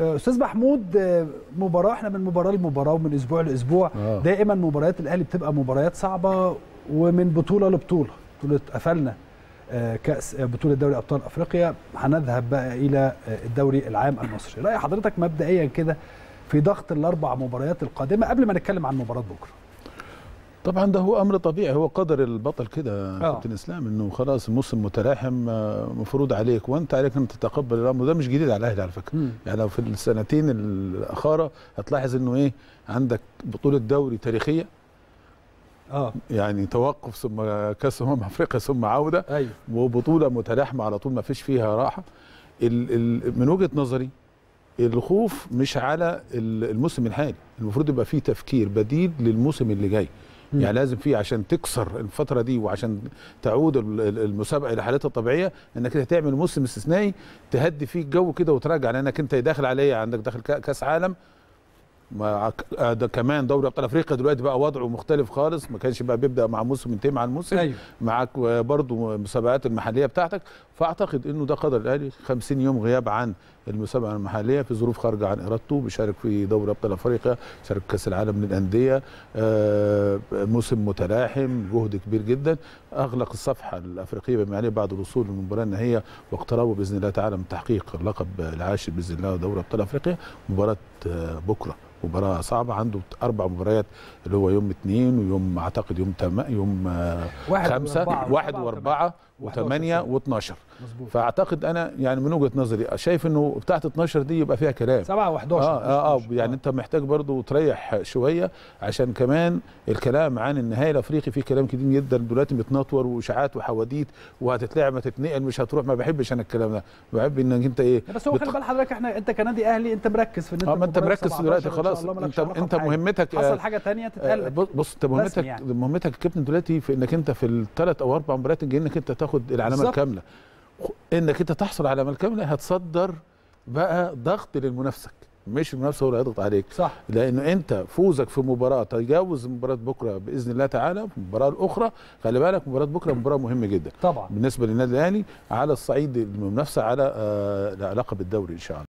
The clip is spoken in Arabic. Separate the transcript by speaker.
Speaker 1: استاذ محمود آه، مباراه احنا من مباراه لمباراه ومن اسبوع لاسبوع آه. دائما مباريات الاهلي بتبقى مباريات صعبه ومن بطوله لبطوله بطوله قفلنا آه، كاس آه، بطوله دوري ابطال افريقيا هنذهب بقى الى الدوري العام المصري راي حضرتك مبدئيا كده في ضغط الاربع مباريات القادمه قبل ما نتكلم عن مباراه بكره
Speaker 2: طبعا ده هو امر طبيعي هو قدر البطل كده آه. كابتن اسلام انه خلاص الموسم متلاحم آه، مفروض عليك وانت عليك ان تتقبل الامر ده مش جديد على الاهلي على فكره مم. يعني لو في السنتين الاخاره هتلاحظ انه ايه عندك بطوله دوري تاريخيه اه يعني توقف ثم كاس امم افريقيا ثم عوده أيوه. وبطوله متلاحمه على طول ما فيش فيها راحه الـ الـ من وجهه نظري الخوف مش على الموسم الحالي المفروض يبقى فيه تفكير بديل للموسم اللي جاي م. يعني لازم في عشان تكسر الفتره دي وعشان تعود المسابقه الى حالتها الطبيعيه انك تعمل موسم استثنائي تهدي فيه الجو كده وتراجع لانك انت داخل عليا عندك داخل كاس عالم ما آه، ده كمان دوري ابطال افريقيا دلوقتي بقى وضعه مختلف خالص ما كانش بقى بيبدا مع موسم ينتهي مع الموسم أيوه. معاك برضه المسابقات المحليه بتاعتك فاعتقد انه ده قدر الاهلي 50 يوم غياب عن المسابقه المحليه في ظروف خارجه عن ارادته بيشارك في دوري ابطال افريقيا شارك كاس العالم للانديه آه، موسم متلاحم جهد كبير جدا اغلق الصفحه الافريقيه بما عليه بعد الوصول للمباراه النهائيه واقترابه باذن الله تعالى من تحقيق اللقب العاشر باذن الله دوري ابطال افريقيا مباراه آه، بكره مباراه صعبه عنده اربع مباريات اللي هو يوم اثنين ويوم اعتقد يوم تم... يوم واحد خمسه واربعة واحد واربعه وثمانيه و12 فاعتقد انا يعني من وجهه نظري شايف انه بتاعت 12 دي يبقى فيها كلام سبعة و11 اه اه, آه يعني آه. انت محتاج برضو تريح شويه عشان كمان الكلام عن النهائي الافريقي فيه كلام كتير جدا دلوقتي متنطور واشاعات وحواديت وهتتلعب ما تتنقل مش هتروح ما بحبش انا الكلام ده بحب انك انت ايه بس هو بت... خلي بال
Speaker 1: حضرتك احنا انت كنادي اهلي انت مركز في ان انت اه ما انت مركز دلوقتي خلاص خلاص انت انت
Speaker 2: مهمتك حصل آه، حاجه
Speaker 1: ثانيه تتقلق
Speaker 2: آه، بص انت مهمتك يعني. مهمتك كابتن دلوقتي في انك انت في الثلاث او اربع مباريات الجايه انك انت تاخد العلامه الكامله انك انت تحصل على العلامه الكامله هتصدر بقى ضغط للمنافسك مش المنافسه هو اللي هيضغط عليك صح لانه انت فوزك في مباراه تجاوز مباراه بكره باذن الله تعالى المباراه الاخرى خلي بالك مباراه بكره مباراه مهمه جدا طبعا بالنسبه للنادي الاهلي على الصعيد المنافسه على آه، العلاقه بالدوري ان شاء الله